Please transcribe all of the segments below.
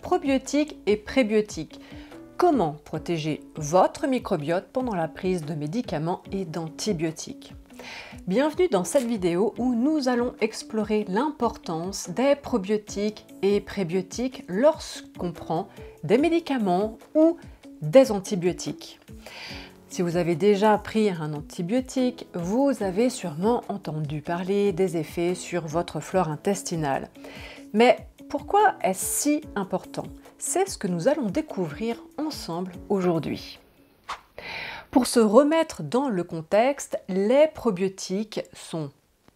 probiotiques et prébiotiques. Comment protéger votre microbiote pendant la prise de médicaments et d'antibiotiques Bienvenue dans cette vidéo où nous allons explorer l'importance des probiotiques et prébiotiques lorsqu'on prend des médicaments ou des antibiotiques. Si vous avez déjà pris un antibiotique, vous avez sûrement entendu parler des effets sur votre flore intestinale. Mais pourquoi est-ce si important C'est ce que nous allons découvrir ensemble aujourd'hui. Pour se remettre dans le contexte, les probiotiques sont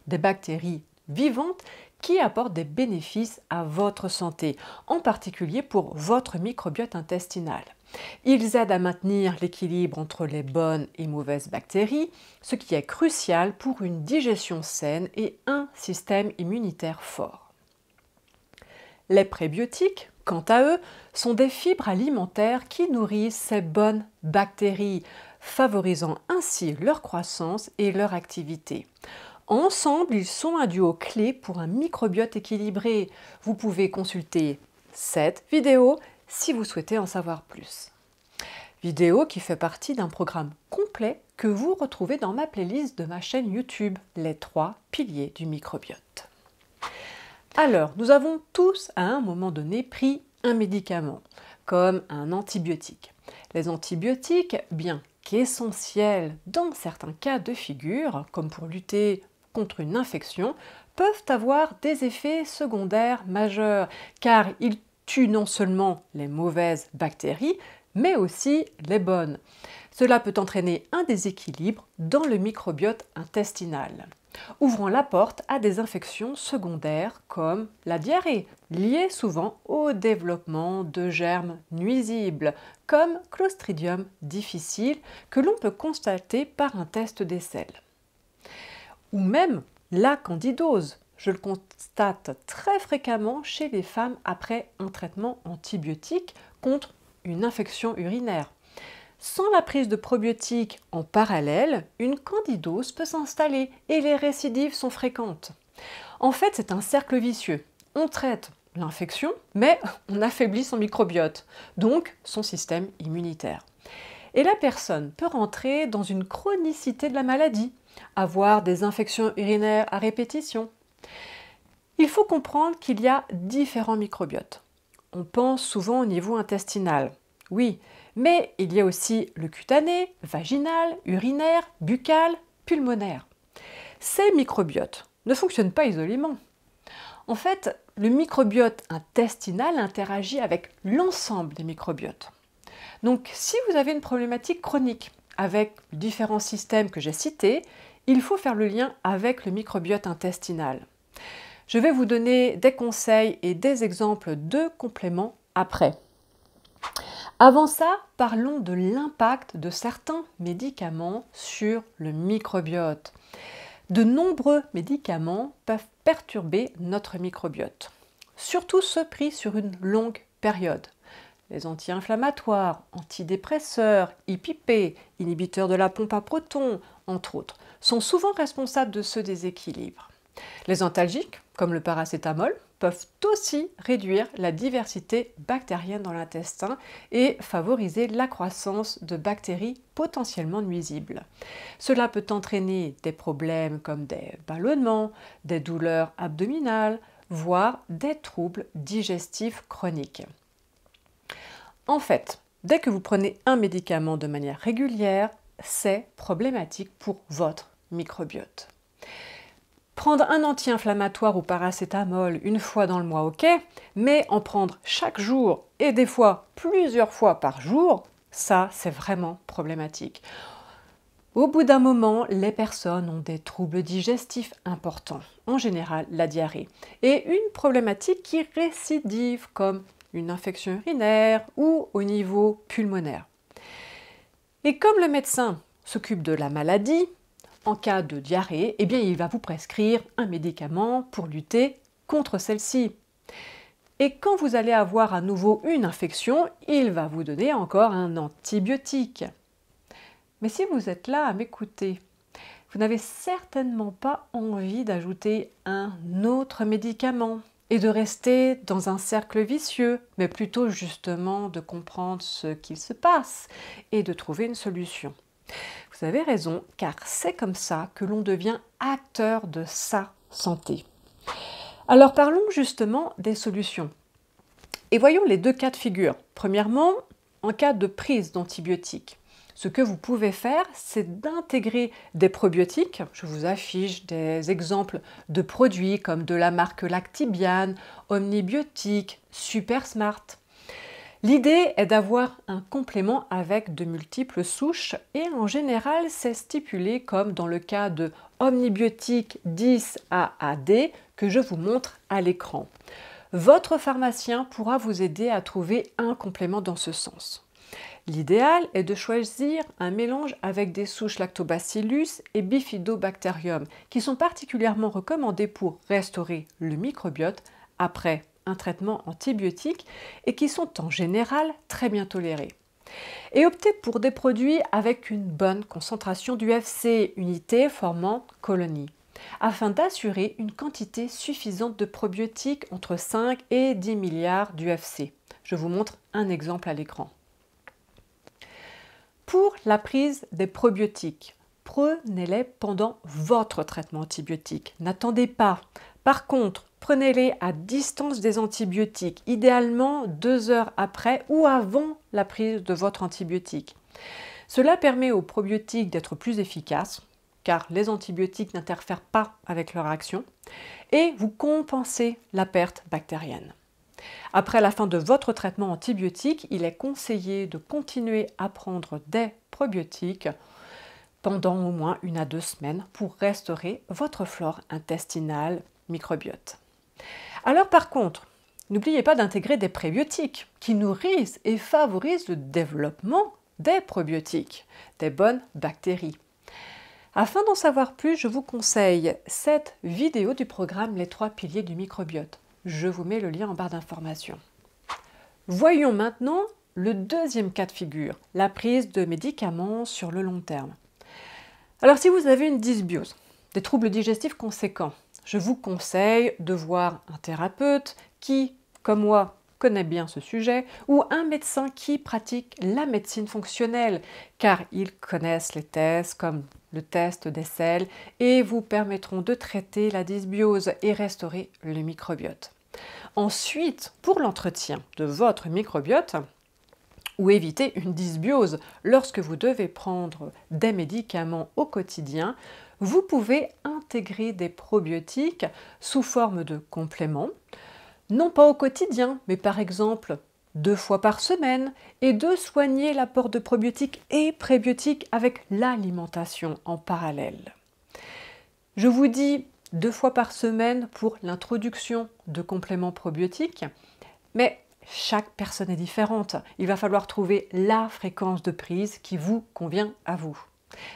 des bactéries vivantes qui apportent des bénéfices à votre santé, en particulier pour votre microbiote intestinal. Ils aident à maintenir l'équilibre entre les bonnes et mauvaises bactéries, ce qui est crucial pour une digestion saine et un système immunitaire fort. Les prébiotiques, quant à eux, sont des fibres alimentaires qui nourrissent ces bonnes bactéries, favorisant ainsi leur croissance et leur activité. Ensemble, ils sont un duo clé pour un microbiote équilibré. Vous pouvez consulter cette vidéo si vous souhaitez en savoir plus. Vidéo qui fait partie d'un programme complet que vous retrouvez dans ma playlist de ma chaîne YouTube, Les trois piliers du microbiote. Alors, nous avons tous à un moment donné pris un médicament, comme un antibiotique. Les antibiotiques, bien qu'essentiels dans certains cas de figure, comme pour lutter contre une infection, peuvent avoir des effets secondaires majeurs, car ils tuent non seulement les mauvaises bactéries, mais aussi les bonnes. Cela peut entraîner un déséquilibre dans le microbiote intestinal ouvrant la porte à des infections secondaires comme la diarrhée, liée souvent au développement de germes nuisibles comme Clostridium difficile que l'on peut constater par un test des selles. Ou même la candidose, je le constate très fréquemment chez les femmes après un traitement antibiotique contre une infection urinaire. Sans la prise de probiotiques en parallèle, une candidose peut s'installer et les récidives sont fréquentes. En fait, c'est un cercle vicieux. On traite l'infection, mais on affaiblit son microbiote, donc son système immunitaire. Et la personne peut rentrer dans une chronicité de la maladie, avoir des infections urinaires à répétition. Il faut comprendre qu'il y a différents microbiotes. On pense souvent au niveau intestinal. Oui, mais il y a aussi le cutané, vaginal, urinaire, buccal, pulmonaire. Ces microbiotes ne fonctionnent pas isolément. En fait, le microbiote intestinal interagit avec l'ensemble des microbiotes. Donc si vous avez une problématique chronique avec différents systèmes que j'ai cités, il faut faire le lien avec le microbiote intestinal. Je vais vous donner des conseils et des exemples de compléments après. Avant ça, parlons de l'impact de certains médicaments sur le microbiote. De nombreux médicaments peuvent perturber notre microbiote, surtout ceux pris sur une longue période. Les anti-inflammatoires, antidépresseurs, IPP, inhibiteurs de la pompe à protons, entre autres, sont souvent responsables de ce déséquilibre. Les antalgiques, comme le paracétamol, aussi réduire la diversité bactérienne dans l'intestin et favoriser la croissance de bactéries potentiellement nuisibles. Cela peut entraîner des problèmes comme des ballonnements, des douleurs abdominales, voire des troubles digestifs chroniques. En fait, dès que vous prenez un médicament de manière régulière, c'est problématique pour votre microbiote. Prendre un anti-inflammatoire ou paracétamol une fois dans le mois, ok, mais en prendre chaque jour et des fois plusieurs fois par jour, ça c'est vraiment problématique. Au bout d'un moment, les personnes ont des troubles digestifs importants, en général la diarrhée, et une problématique qui récidive comme une infection urinaire ou au niveau pulmonaire. Et comme le médecin s'occupe de la maladie, en cas de diarrhée, eh bien, il va vous prescrire un médicament pour lutter contre celle-ci. Et quand vous allez avoir à nouveau une infection, il va vous donner encore un antibiotique. Mais si vous êtes là à m'écouter, vous n'avez certainement pas envie d'ajouter un autre médicament et de rester dans un cercle vicieux, mais plutôt justement de comprendre ce qu'il se passe et de trouver une solution. Vous avez raison, car c'est comme ça que l'on devient acteur de sa santé. Alors parlons justement des solutions. Et voyons les deux cas de figure. Premièrement, en cas de prise d'antibiotiques. Ce que vous pouvez faire, c'est d'intégrer des probiotiques. Je vous affiche des exemples de produits comme de la marque Lactibiane, Omnibiotique, Super Smart. L'idée est d'avoir un complément avec de multiples souches et en général c'est stipulé comme dans le cas de omnibiotique 10 AAD que je vous montre à l'écran. Votre pharmacien pourra vous aider à trouver un complément dans ce sens. L'idéal est de choisir un mélange avec des souches Lactobacillus et Bifidobacterium qui sont particulièrement recommandées pour restaurer le microbiote après un traitement antibiotique et qui sont en général très bien tolérés. Et optez pour des produits avec une bonne concentration d'UFC unité formant colonie afin d'assurer une quantité suffisante de probiotiques entre 5 et 10 milliards d'UFC. Je vous montre un exemple à l'écran. Pour la prise des probiotiques, prenez-les pendant votre traitement antibiotique. N'attendez pas. Par contre, Prenez-les à distance des antibiotiques, idéalement deux heures après ou avant la prise de votre antibiotique. Cela permet aux probiotiques d'être plus efficaces, car les antibiotiques n'interfèrent pas avec leur action, et vous compensez la perte bactérienne. Après la fin de votre traitement antibiotique, il est conseillé de continuer à prendre des probiotiques pendant au moins une à deux semaines pour restaurer votre flore intestinale microbiote. Alors par contre, n'oubliez pas d'intégrer des prébiotiques qui nourrissent et favorisent le développement des probiotiques, des bonnes bactéries. Afin d'en savoir plus, je vous conseille cette vidéo du programme Les trois piliers du microbiote. Je vous mets le lien en barre d'information. Voyons maintenant le deuxième cas de figure, la prise de médicaments sur le long terme. Alors si vous avez une dysbiose, des troubles digestifs conséquents, je vous conseille de voir un thérapeute qui, comme moi, connaît bien ce sujet, ou un médecin qui pratique la médecine fonctionnelle, car ils connaissent les tests comme le test des selles et vous permettront de traiter la dysbiose et restaurer le microbiote. Ensuite, pour l'entretien de votre microbiote, ou éviter une dysbiose lorsque vous devez prendre des médicaments au quotidien, vous pouvez intégrer des probiotiques sous forme de compléments, non pas au quotidien, mais par exemple deux fois par semaine, et de soigner l'apport de probiotiques et prébiotiques avec l'alimentation en parallèle. Je vous dis deux fois par semaine pour l'introduction de compléments probiotiques, mais chaque personne est différente. Il va falloir trouver la fréquence de prise qui vous convient à vous.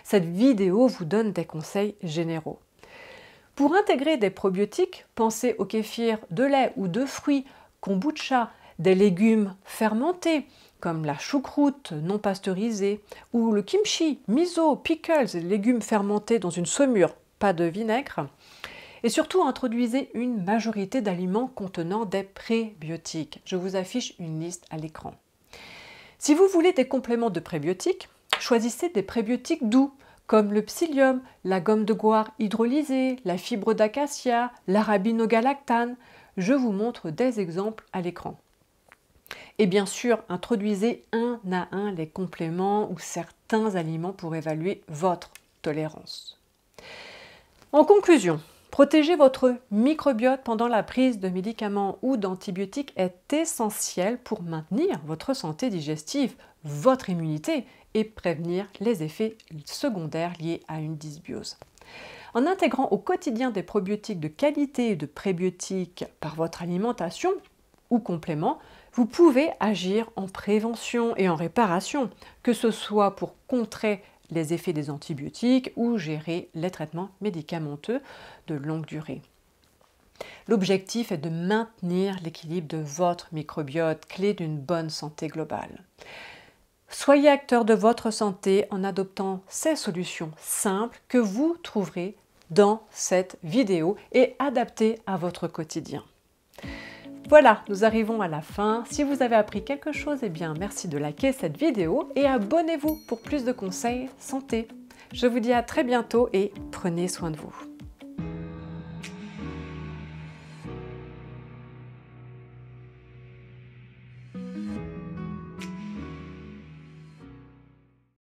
Cette vidéo vous donne des conseils généraux. Pour intégrer des probiotiques, pensez au kéfir de lait ou de fruits, kombucha, des légumes fermentés comme la choucroute non pasteurisée ou le kimchi, miso, pickles, légumes fermentés dans une saumure, pas de vinaigre. Et surtout, introduisez une majorité d'aliments contenant des prébiotiques. Je vous affiche une liste à l'écran. Si vous voulez des compléments de prébiotiques, Choisissez des prébiotiques doux, comme le psyllium, la gomme de goire hydrolysée, la fibre d'acacia, l'arabinogalactane. Je vous montre des exemples à l'écran. Et bien sûr, introduisez un à un les compléments ou certains aliments pour évaluer votre tolérance. En conclusion, protéger votre microbiote pendant la prise de médicaments ou d'antibiotiques est essentiel pour maintenir votre santé digestive, votre immunité prévenir les effets secondaires liés à une dysbiose. En intégrant au quotidien des probiotiques de qualité et de prébiotiques par votre alimentation ou complément, vous pouvez agir en prévention et en réparation, que ce soit pour contrer les effets des antibiotiques ou gérer les traitements médicamenteux de longue durée. L'objectif est de maintenir l'équilibre de votre microbiote, clé d'une bonne santé globale. Soyez acteur de votre santé en adoptant ces solutions simples que vous trouverez dans cette vidéo et adaptées à votre quotidien. Voilà, nous arrivons à la fin. Si vous avez appris quelque chose, eh bien merci de liker cette vidéo et abonnez-vous pour plus de conseils santé. Je vous dis à très bientôt et prenez soin de vous.